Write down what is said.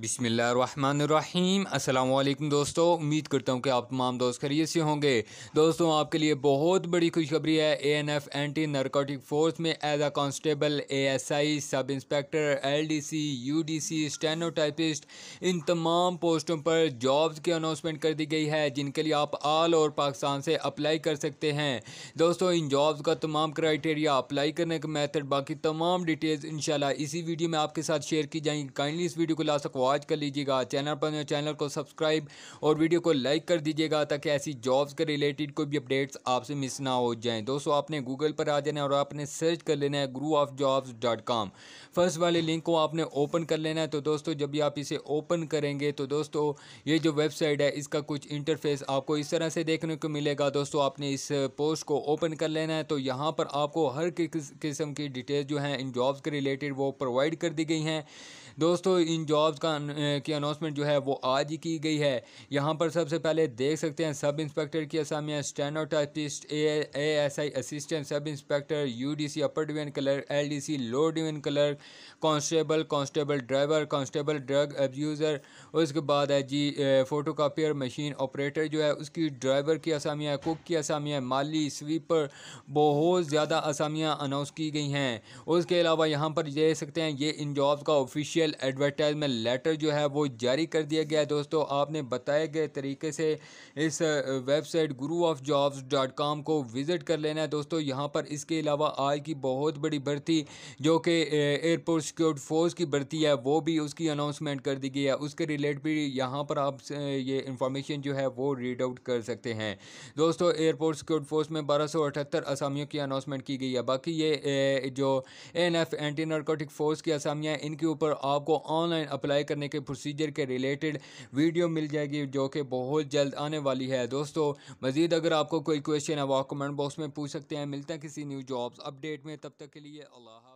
बिसमीम अल्लाम दोस्तों उम्मीद करता हूँ कि आप तमाम दोस्त खरीद से होंगे दोस्तों आपके लिए बहुत बड़ी खुशखबरी है A N F anti narcotic force में as a constable A S I sub inspector L D C U D C stenotypist इन तमाम पोस्टों पर जॉब्स की अनाउंसमेंट कर दी गई है जिनके लिए आप आल ओवर पाकिस्तान से अप्लाई कर सकते हैं दोस्तों इन जॉब्स का तमाम क्राइटेरिया अप्लाई करने का मैथड बाकी तमाम डिटेल्स इन इसी वीडियो में आपके साथ शेयर की जाएंगी काइंडली इस वीडियो को ला सको वॉच कर लीजिएगा चैनल पर चैनल को सब्सक्राइब और वीडियो को लाइक कर दीजिएगा ताकि ऐसी जॉब्स के रिलेटेड कोई भी अपडेट्स आपसे मिस ना हो जाएँ दोस्तों आपने गूगल पर आ जाना है और आपने सर्च कर लेना है Guru of jobs dot com first वाले लिंक को आपने ओपन कर लेना है तो दोस्तों जब भी आप इसे ओपन करेंगे तो दोस्तों ये जो वेबसाइट है इसका कुछ इंटरफेस आपको इस तरह से देखने को मिलेगा दोस्तों आपने इस पोस्ट को ओपन कर लेना है तो यहाँ पर आपको हर किस्म की डिटेल जो हैं इन जॉब्स के रिलेटेड वो प्रोवाइड कर दी गई हैं दोस्तों इन जॉब्स का की अनाउंसमेंट जो है वो आज ही की गई है यहाँ पर सबसे पहले देख सकते हैं सब इंस्पेक्टर की असामियाँ stand A S I assistant sub inspector U D C upper division clerk L D C lower division clerk constable constable driver constable drug abuser उसके बाद है जी फ़ोटो कापियर मशीन ऑपरेटर जो है उसकी driver की असामियाँ कुक की असामियाँ माली sweeper बहुत ज़्यादा असामियाँ अनाउंस की गई हैं उसके अलावा यहाँ पर देख सकते हैं ये इन जॉब्स का ऑफिशियल ऑफिशियल एडवर्टाइजमेंट लेटर जो है वो जारी कर दिया गया है दोस्तों आपने बताए गए तरीके से इस website Guru of jobs dot com को विज़िट कर लेना है दोस्तों यहाँ पर इसके अलावा आज की बहुत बड़ी भर्ती जो कि एयरपोर्ट सिक्योर फोर्स की भर्ती है वो भी उसकी अनाउंसमेंट कर दी गई है उसके रिलेट भी यहाँ पर आप ये इंफॉर्मेशन जो है वो रीड आउट कर सकते हैं दोस्तों एयरपोर्ट सिक्योर फोर्स में बारह सौ अठहत्तर असामियों की अनाउंसमेंट की गई है बाकी ये जो N F anti narcotic force की असामियाँ इनके ऊपर आपको ऑनलाइन अप्लाई करने के प्रोसीजर के रिलेटेड वीडियो मिल जाएगी जो कि बहुत जल्द आने वाली है दोस्तों मज़ीद अगर आपको कोई क्वेश्चन है वो कमेंट बॉक्स में पूछ सकते हैं मिलता है किसी न्यू जॉब्स अपडेट में तब तक के लिए अल्लाह